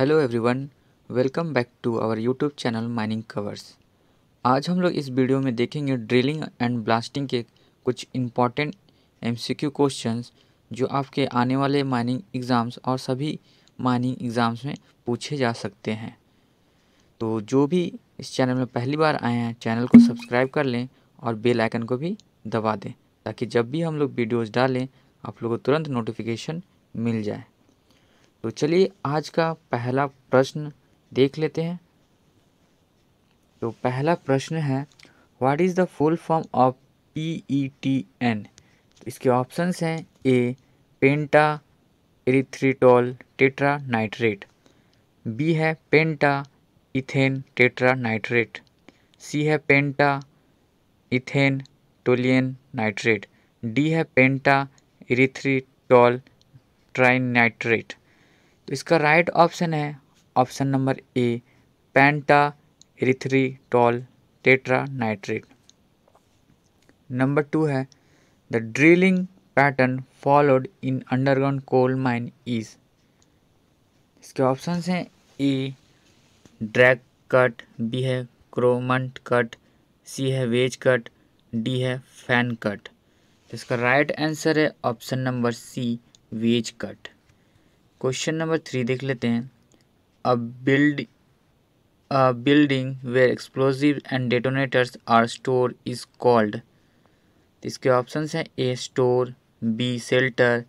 Hello everyone welcome back to our YouTube channel mining covers आज हम लोग इस वीडियो में देखेंगे ड्रिलिंग एंड ब्लास्टिंग के कुछ इम्पॉर्टेंट एमसीक्यू क्वेश्चंस जो आपके आने वाले माइनिंग एग्ज़ाम्स और सभी माइनिंग एग्ज़ाम्स में पूछे जा सकते हैं तो जो भी इस चैनल में पहली बार आए हैं चैनल को सब्सक्राइब कर लें और बेलाइकन को भी दबा दें ताकि जब भी हम लोग वीडियोज़ डालें आप लोगों को तुरंत नोटिफिकेशन मिल जाए तो चलिए आज का पहला प्रश्न देख लेते हैं तो पहला प्रश्न है what is the full form of P E T N इसके ऑप्शंस हैं A penta erythritol tetra nitrate B है penta ethane tetra nitrate C है penta ethane toluene nitrate D है पेंटा इरीथ्रीटोल ट्राइन नाइट्रेट तो इसका right option है option number A penta टॉल tetra nitrate number two है the drilling pattern followed in underground coal mine is इसके option हैं A drag cut B है क्रोमंट cut C है वेज कट डी है फैन कट इसका right answer है option number C wedge cut question number three देख लेते हैं a build a building where explosive and detonators are store is called इसके option हैं A store B shelter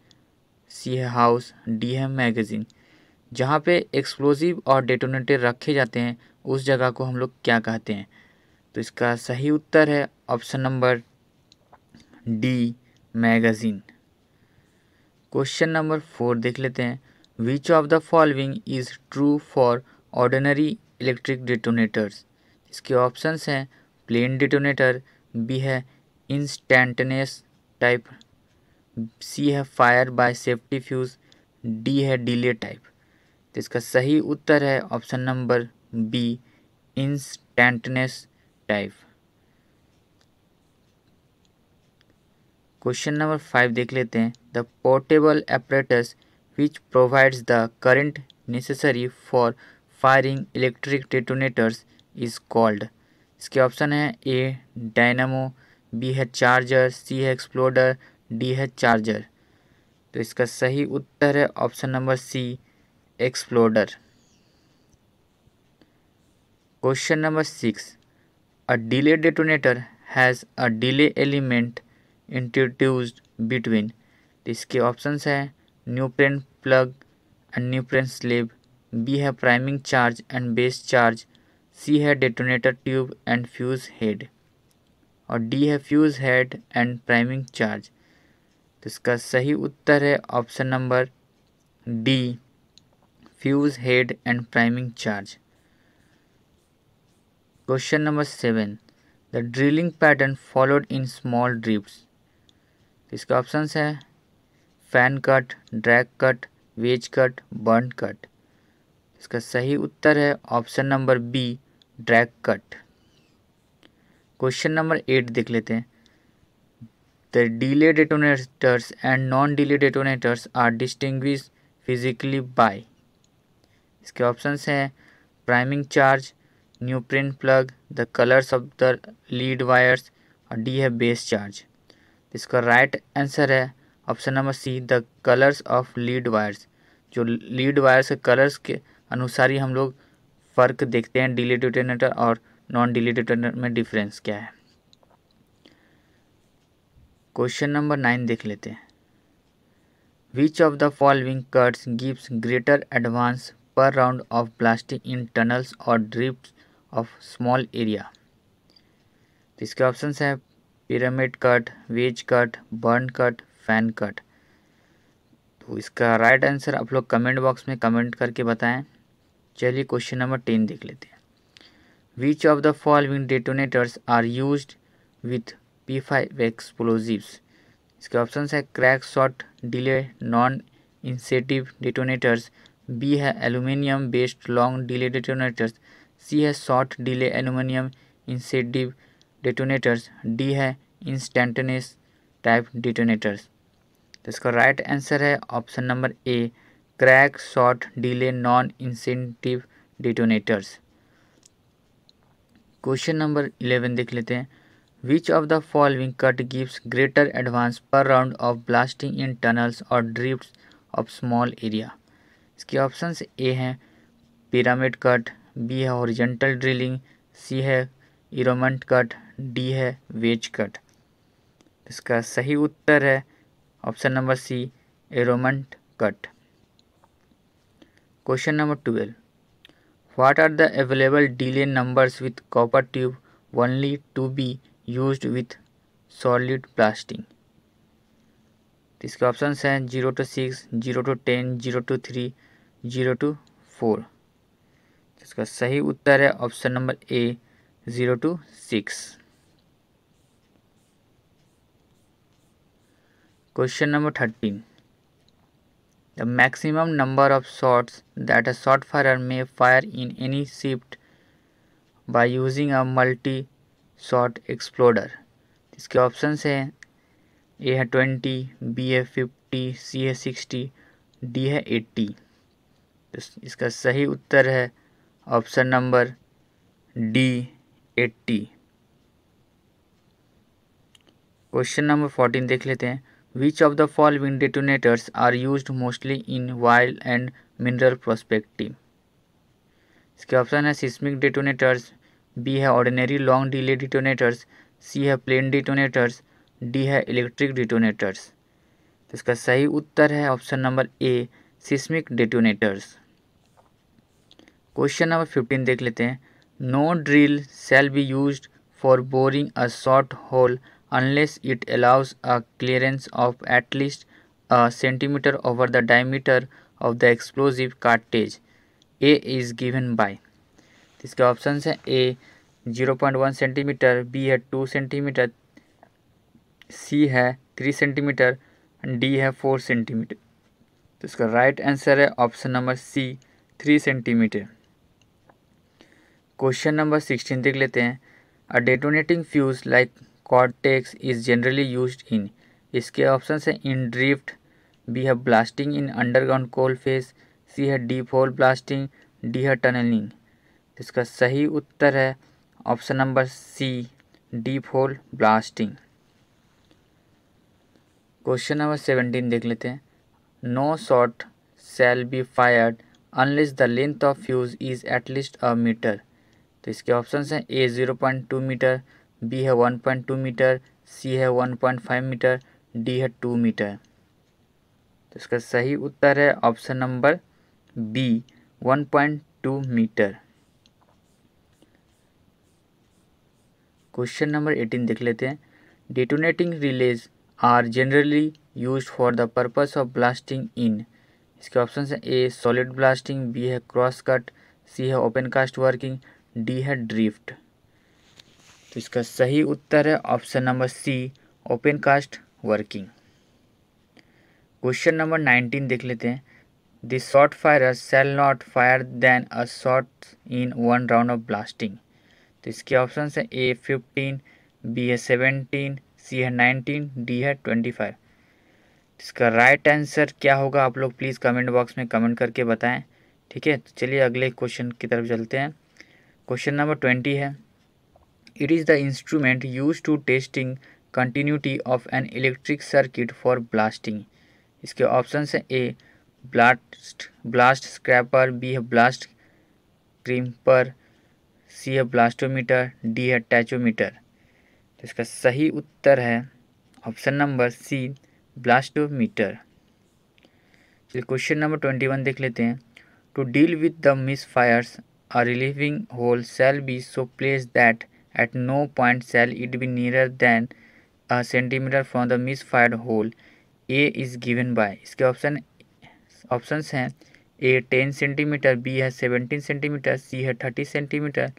C है house D है magazine जहाँ पे एक्सप्लोजिव और डेटोनेटर रखे जाते हैं उस जगह को हम लोग क्या कहते हैं तो इसका सही उत्तर है option number D magazine question number four देख लेते हैं which of the following is true for ordinary electric detonators इसके ऑप्शन हैं प्लेन डिटोनेटर बी है इंस्टेंटनेस टाइप सी है fire by safety fuse D है डीले टाइप तो इसका सही उत्तर है option number B instantaneous type question number five देख लेते हैं the portable apparatus which provides the current necessary for firing electric detonators is called इसके ऑप्शन है ए डायनामो बी है चार्जर सी है एक्सप्लोडर डी है चार्जर तो इसका सही उत्तर है option number C exploder question number six a delay detonator has a delay element introduced between तो इसके ऑप्शंस हैं Neoprene plug and neoprene slab B है priming charge and base charge C है detonator tube and fuse head और D है fuse head and priming charge तो इसका सही उत्तर है option number D fuse head and priming charge question number seven the drilling pattern followed in small drifts इसका option है fan cut drag cut wedge cut burn cut इसका सही उत्तर है option number B drag cut question number eight देख लेते हैं the delay detonators and non delay detonators are distinguished physically by इसके ऑप्शंस हैं priming charge neoprene plug the colours of the lead wires और D है base charge इसका right right answer है option number C the colours of lead wires जो lead wires के colours के अनुसार ही हम लोग फ़र्क देखते हैं डिले डिटोनेटर और नॉन डिले डिटोनेटर में डिफरेंस क्या है क्वेश्चन नंबर नाइन देख लेते हैं which of the following cuts gives greater advance per round of blasting in tunnels और ड्रिप ऑफ स्मॉल एरिया इसके ऑप्शन हैं pyramid cut wedge cut burn cut fan cut तो इसका राइट आंसर आप लोग कमेंट बॉक्स में comment करके बताएं चलिए क्वेश्चन नंबर टेन देख लेते हैं which of the following detonators are use with P five explosives इसके ऑप्शन है crack shot delay non incendive detonators B है aluminium based long delay detonators C है short delay aluminium incendive detonators D है instantaneous type detonators तो इसका right answer है option number A crack shot delay non incendive detonators question number eleven देख लेते हैं which of the following cut gives greater advance per round of blasting in tunnels और drift of small area इसके option A हैं pyramid cut B है horizontal drilling C है Coromant cut D है wedge cut इसका सही उत्तर है option number C Coromant cut question number twelve what are the available delay numbers with copper tube only to be use with solid blasting इसके option हैं zero to six zero to ten zero to three zero to four इसका सही उत्तर है option number A zero to six question number thirteen the maximum number of shots that a short fire may fire in any shift by using a multi shot exploder इसके option हैं A है twenty B है fifty C है sixty D है eighty तो इसका सही उत्तर है option number D eighty question number fourteen देख लेते हैं Which of the following detonators are used mostly in wild and mineral prospecting? इसके ऑप्शन है सिस्मिक डिटोनेटर्स बी है ordinary long delay detonators C है प्लेन डिटोनेटर्स डी है electric detonators तो इसका सही उत्तर है option number A seismic detonators question number fifteen देख लेते हैं no drill shall be use for boring a short hole unless it allows a clearance of at least a centimeter over the diameter of the explosive cartridge. A is given by. इसके option हैं A 0.1 centimetre B है 2 centimetre C है 3 centimetre D है 4 centimetre तो इसका right answer है option number C 3 centimetre question number sixteen देख लेते हैं a detonating fuse like Cortex is generally use in इसके ऑप्शन हैं इन ड्रिफ्ट बी है blasting in underground coal face C है डीप होल ब्लास्टिंग डी है tunnelling इसका सही उत्तर है option number C deep hole blasting question number seventeen देख लेते हैं no shot shall be fired unless the length of fuse is at least a metre तो इसके ऑप्शन हैं A zero point two metre B है one point two metre C है one point five metre D है two metre तो इसका सही उत्तर है option number B one point two metre question number eighteen देख लेते हैं detonating relays are generally use for the purpose of blasting in इसके ऑप्शन हैं ए सॉलिड ब्लास्टिंग बी है क्रॉस कट सी है ओपन कास्ट वर्किंग डी है drift तो इसका सही उत्तर है option number C open cast working question number nineteen देख लेते हैं the short fire shall not fire than a short in one round of blasting तो इसके ऑप्शन है ए फिफ्टीन बी है सेवनटीन सी है नाइनटीन डी है twenty five इसका राइट आंसर क्या होगा आप लोग प्लीज़ कमेंट बॉक्स में कमेंट करके बताएं ठीक है तो चलिए अगले क्वेश्चन की तरफ चलते हैं क्वेश्चन नंबर ट्वेंटी है it is the instrument use to testing continuity of an electric circuit for blasting इसके ऑप्शन हैं A blast blast scraper B है ब्लास्ट क्रीम्पर सी है ब्लास्टोमीटर डी है टैचोमीटर तो इसका सही उत्तर है ऑप्शन नंबर सी ब्लास्टोमीटर चलिए क्वेश्चन नंबर ट्वेंटी वन देख लेते हैं to deal with the misfires a relieving hole shall be so placed that At no point shall it be nearer than a centimeter from the misfired hole. A is given by इसके option options हैं A ten centimetre B है seventeen centimetre C है thirty centimetre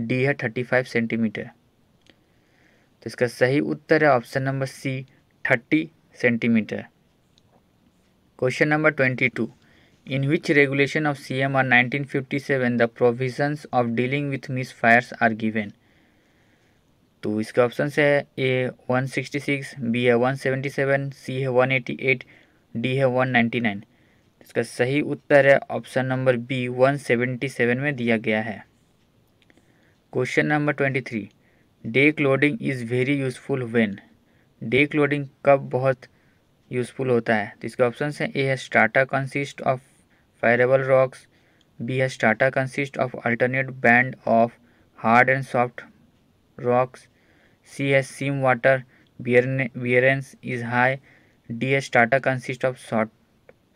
D है thirty five centimetre तो इसका सही उत्तर है option number C thirty centimetre question number twenty two in which regulation of CMR 1957 the provisions of dealing with misfires are given तो इसके option है ए 166 बी है 177 सी है 188 डी है 199 इसका सही उत्तर है ऑप्शन नंबर बी 177 में दिया गया है question number 23 deck loading is very useful when deck loading कब बहुत यूजफुल होता है तो इसके ऑप्शन है ए है strata consist of friable rocks B है strata consist of alternate band of hard and soft rocks C as seam water bearings is high D as टाटा कंसिस्ट ऑफ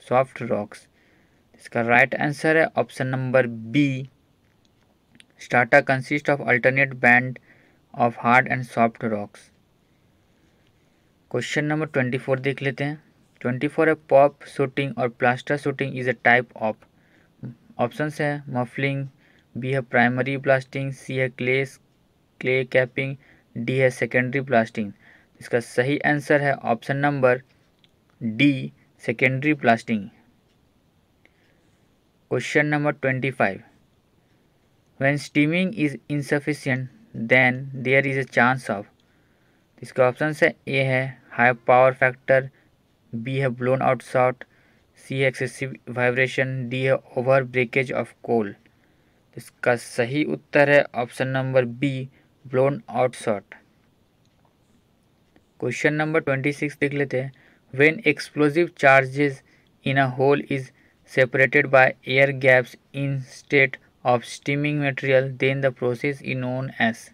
सॉफ्ट रॉक्स इसका right right answer है option number B strata consist of alternate band of hard and soft rocks question number twenty four देख लेते हैं twenty four है pop shooting और plaster shooting is a type of option है muffling B है primary blasting C है clay clay capping D है secondary blasting इसका सही आंसर है option number D secondary blasting question number twenty five when stemming is insufficient then there is a chance of इसका option है A है high power factor B है blown out shot C है excessive vibration D है over breakage of coal इसका सही उत्तर है option number B blown out shot question number twenty six देख लेते हैं when explosive charges in a hole is separated by air gaps in state of steaming material then the process in known as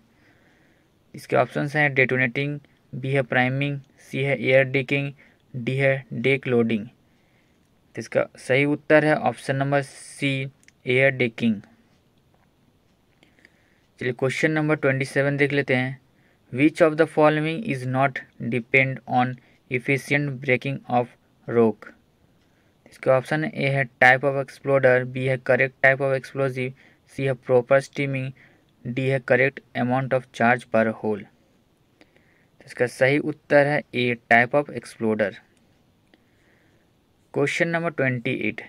इसके option हैं detonating B है priming C है air decking D है deck loading इसका सही उत्तर है option number C air decking चलिए क्वेश्चन नंबर ट्वेंटी सेवन देख लेते हैं which of the following is not depend on efficient breaking of rock इसके ऑप्शन ए है टाइप ऑफ एक्सप्लोडर बी है correct type of explosive C है proper steaming D है correct amount of charge per hole इसका सही उत्तर है A type of exploder question number twenty eight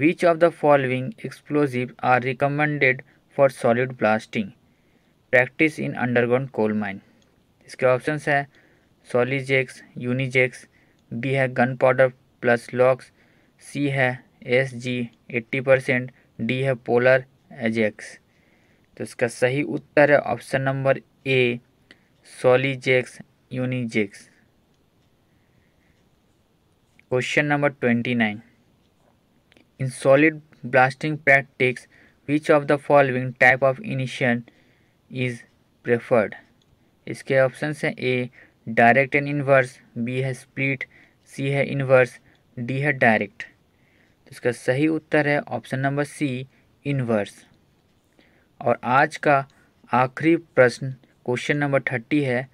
which of the following explosive are recommended for solid blasting practice in underground coal mine इसके option है सोलिजेक्स यूनिजेक्स B है gun powder plus locks सी है S G eighty percent D है polar Ajax तो इसका सही उत्तर है ऑप्शन नंबर ए सॉलीजेक्स यूनिजेक्स question number twenty nine in solid blasting practice which of the following type of initiation is preferred इसके ऑप्शन हैं A direct and inverse B है स्प्लिट सी है इनवर्स डी है डायरेक्ट तो इसका सही उत्तर है ऑप्शन नंबर सी इनवर्स और आज का आखिरी प्रश्न क्वेश्चन नंबर थर्टी है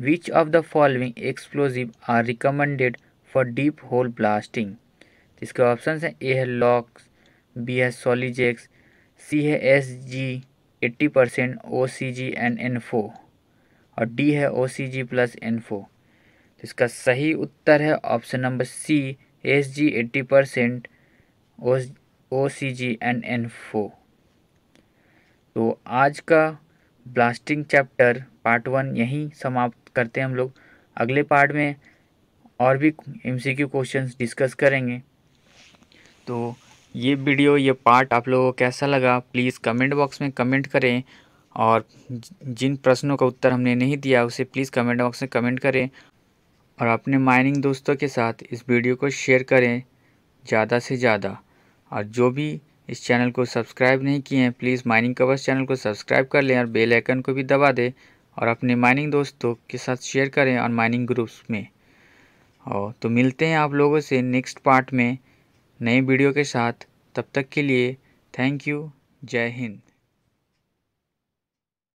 which of the following explosive are recommended for deep hole blasting इसके ऑप्शन हैं ए है लॉक्स बी है सॉलिजेक्स सी है S G eighty percent O C G and ANFO और डी है ओ सी जी plus NFO तो इसका सही उत्तर है option number C S G eighty percent O C G and ANFO तो आज का ब्लास्टिंग चैप्टर पार्ट वन यहीं समाप्त करते हैं हम लोग अगले पार्ट में और भी एमसीक्यू क्वेश्चंस डिस्कस करेंगे तो ये वीडियो ये पार्ट आप लोगों को कैसा लगा प्लीज़ कमेंट बॉक्स में कमेंट करें और जिन प्रश्नों का उत्तर हमने नहीं दिया उसे प्लीज़ कमेंट बॉक्स में कमेंट करें और अपने माइनिंग दोस्तों के साथ इस वीडियो को शेयर करें ज़्यादा से ज़्यादा और जो भी इस चैनल को सब्सक्राइब नहीं किए हैं प्लीज़ माइनिंग कवर्स चैनल को सब्सक्राइब कर लें और बेल आइकन को भी दबा दें और अपने माइनिंग दोस्तों के साथ शेयर करें और माइनिंग ग्रुप्स में और तो मिलते हैं आप लोगों से नेक्स्ट पार्ट में नई वीडियो के साथ तब तक के लिए थैंक यू जय हिंद